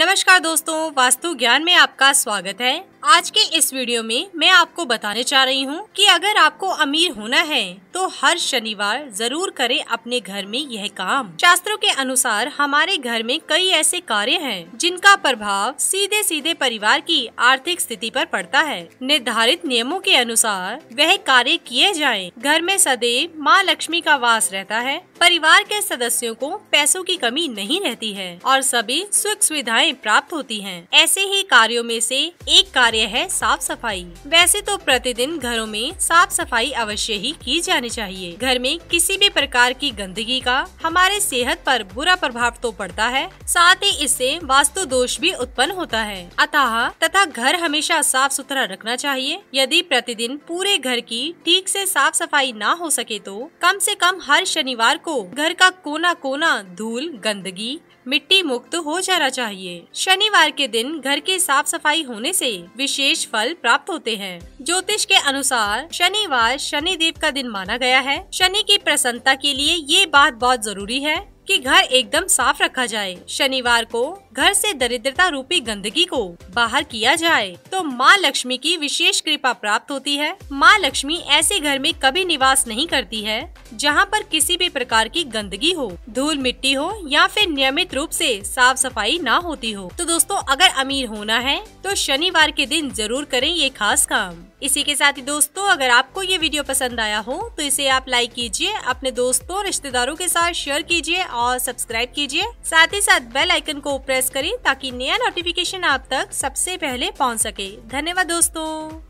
नमस्कार दोस्तों वास्तु ज्ञान में आपका स्वागत है आज के इस वीडियो में मैं आपको बताने जा रही हूँ कि अगर आपको अमीर होना है तो हर शनिवार जरूर करें अपने घर में यह काम शास्त्रों के अनुसार हमारे घर में कई ऐसे कार्य हैं जिनका प्रभाव सीधे सीधे परिवार की आर्थिक स्थिति पर पड़ता है निर्धारित नियमों के अनुसार वह कार्य किए जाएं। घर में सदैव माँ लक्ष्मी का वास रहता है परिवार के सदस्यों को पैसों की कमी नहीं रहती है और सभी सुख सुविधाएं प्राप्त होती है ऐसे ही कार्यो में ऐसी एक कार्य कार्य है साफ सफाई वैसे तो प्रतिदिन घरों में साफ सफाई अवश्य ही की जानी चाहिए घर में किसी भी प्रकार की गंदगी का हमारे सेहत पर बुरा प्रभाव तो पड़ता है साथ ही इससे वास्तु दोष भी उत्पन्न होता है अतः तथा घर हमेशा साफ सुथरा रखना चाहिए यदि प्रतिदिन पूरे घर की ठीक से साफ सफाई ना हो सके तो कम से कम हर शनिवार को घर का कोना कोना धूल गंदगी मिट्टी मुक्त हो जाना चाहिए शनिवार के दिन घर की साफ सफाई होने से विशेष फल प्राप्त होते हैं ज्योतिष के अनुसार शनिवार शनि देव का दिन माना गया है शनि की प्रसन्नता के लिए ये बात बहुत जरूरी है कि घर एकदम साफ रखा जाए शनिवार को घर से दरिद्रता रूपी गंदगी को बाहर किया जाए तो माँ लक्ष्मी की विशेष कृपा प्राप्त होती है माँ लक्ष्मी ऐसे घर में कभी निवास नहीं करती है जहाँ पर किसी भी प्रकार की गंदगी हो धूल मिट्टी हो या फिर नियमित रूप से साफ सफाई ना होती हो तो दोस्तों अगर अमीर होना है तो शनिवार के दिन जरूर करें ये खास काम इसी के साथ ही दोस्तों अगर आपको ये वीडियो पसंद आया हो तो इसे आप लाइक कीजिए अपने दोस्तों रिश्तेदारों के साथ शेयर कीजिए और सब्सक्राइब कीजिए साथ ही साथ बेल आइकन को प्रेस प्रेस करें ताकि नया नोटिफिकेशन आप तक सबसे पहले पहुंच सके धन्यवाद दोस्तों